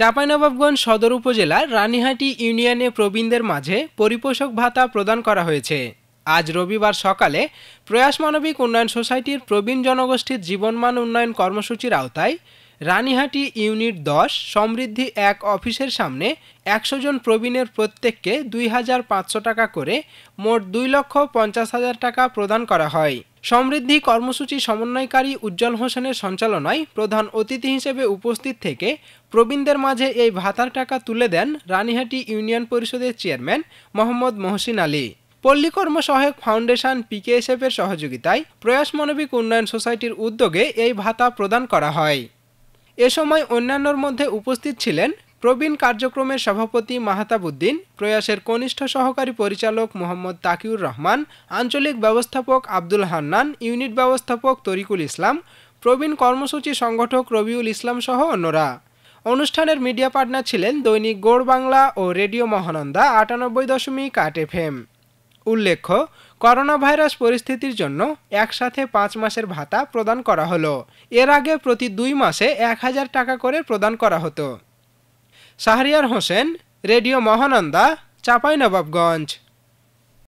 চাঁপাইনবাবগঞ্জ সদর উপজেলার রানীহাটি ইউনিয়নে প্রবীণদের মাঝে পরিপোষক ভাতা প্রদান করা হয়েছে আজ রবিবার সকালে প্রয়াস মানবিক উন্নয়ন সোসাইটির প্রবীণ জনগোষ্ঠীর জীবনমান উন্নয়ন কর্মসূচির আওতায় রানীহাটি ইউনিট দশ সমৃদ্ধি এক অফিসের সামনে একশো জন প্রবীণের প্রত্যেককে দুই হাজার পাঁচশো টাকা করে মোট দুই লক্ষ পঞ্চাশ হাজার টাকা প্রদান করা হয় সমৃদ্ধি কর্মসূচি সমন্বয়কারী উজ্জ্বল হোসেনের সঞ্চালনায় প্রধান অতিথি হিসেবে উপস্থিত থেকে প্রবীণদের মাঝে এই ভাতার টাকা তুলে দেন রানীহাটি ইউনিয়ন পরিষদের chairman Mohammad Mohsin Ali Palli Karma Sahayak Foundation PKSF এর সহযোগিতায় প্রয়াস মানবিক উন্নয়ন সোসাইটির উদ্যোগে এই ভাতা প্রদান করা হয় এ সময় অন্যান্যর মধ্যে উপস্থিত ছিলেন প্রবীণ কার্যক্রমের সভাপতি মাহতাবুদ্দিন প্রয়াসের কনিষ্ঠ সহকারী পরিচালক মোহাম্মদ তাকিউর রহমান আঞ্চলিক ব্যবস্থাপক আব্দুল হান্নান ইউনিট ব্যবস্থাপক তরিকুল ইসলাম প্রবীণ কর্মসূচি সংগঠক রবিউল ইসলাম সহ অন্যরা অনুষ্ঠানের মিডিয়া পার্টনার ছিলেন দৈনিক গোড় বাংলা ও রেডিও মহানন্দা আটানব্বই দশমিক আট এম উল্লেখ্য করোনা ভাইরাস পরিস্থিতির জন্য একসাথে পাঁচ মাসের ভাতা প্রদান করা হলো এর আগে প্রতি দুই মাসে এক হাজার টাকা করে প্রদান করা হতো শাহরিয়ার হোসেন রেডিও মহানন্দা চাঁপাইনবাবগঞ্জ